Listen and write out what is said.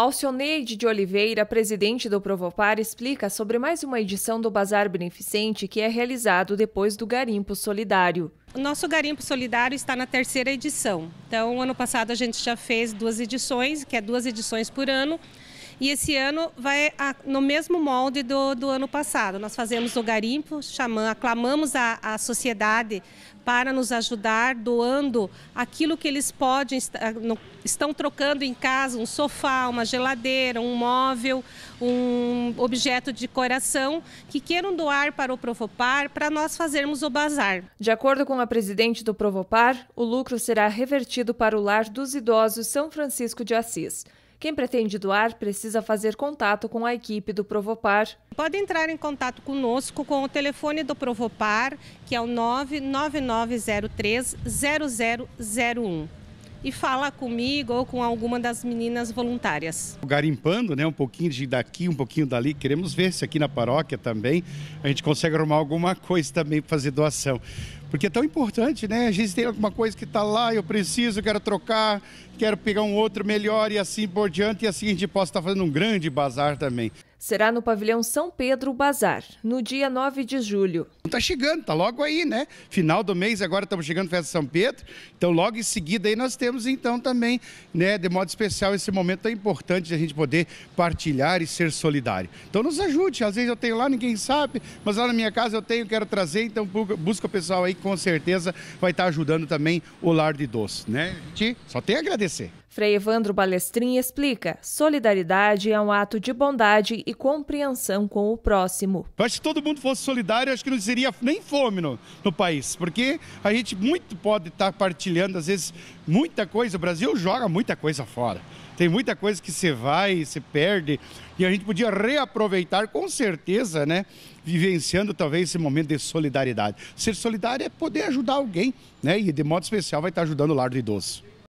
Alcioneide de Oliveira, presidente do Provopar, explica sobre mais uma edição do Bazar Beneficente que é realizado depois do Garimpo Solidário. O nosso Garimpo Solidário está na terceira edição. Então, ano passado a gente já fez duas edições, que é duas edições por ano. E esse ano vai a, no mesmo molde do, do ano passado. Nós fazemos o garimpo, chamam, aclamamos a, a sociedade para nos ajudar doando aquilo que eles podem ah, estão trocando em casa um sofá, uma geladeira, um móvel, um objeto de coração que queiram doar para o Provopar para nós fazermos o bazar. De acordo com a presidente do Provopar, o lucro será revertido para o lar dos idosos São Francisco de Assis. Quem pretende doar precisa fazer contato com a equipe do Provopar. Pode entrar em contato conosco com o telefone do Provopar, que é o 99903 0001 e fala comigo ou com alguma das meninas voluntárias. Garimpando, né, um pouquinho de daqui, um pouquinho dali, queremos ver se aqui na paróquia também a gente consegue arrumar alguma coisa também para fazer doação. Porque é tão importante, né? A gente tem alguma coisa que está lá, eu preciso, quero trocar, quero pegar um outro melhor e assim por diante. E assim a gente possa estar tá fazendo um grande bazar também será no pavilhão São Pedro Bazar, no dia 9 de julho. Está chegando, está logo aí, né? Final do mês, agora estamos chegando festa São Pedro. Então, logo em seguida aí nós temos então também, né, de modo especial, esse momento tão importante de a gente poder partilhar e ser solidário. Então nos ajude, às vezes eu tenho lá, ninguém sabe, mas lá na minha casa eu tenho, quero trazer, então busca o pessoal aí com certeza vai estar ajudando também o lar de doce, né? A gente só tem a agradecer. Frei Evandro Balestrin explica: solidariedade é um ato de bondade e compreensão com o próximo. Eu acho que se todo mundo fosse solidário, acho que não seria nem fome no, no país, porque a gente muito pode estar tá partilhando, às vezes, muita coisa. O Brasil joga muita coisa fora. Tem muita coisa que você vai, se perde, e a gente podia reaproveitar com certeza, né? Vivenciando talvez esse momento de solidariedade. Ser solidário é poder ajudar alguém, né? E de modo especial vai estar ajudando o lar do idoso.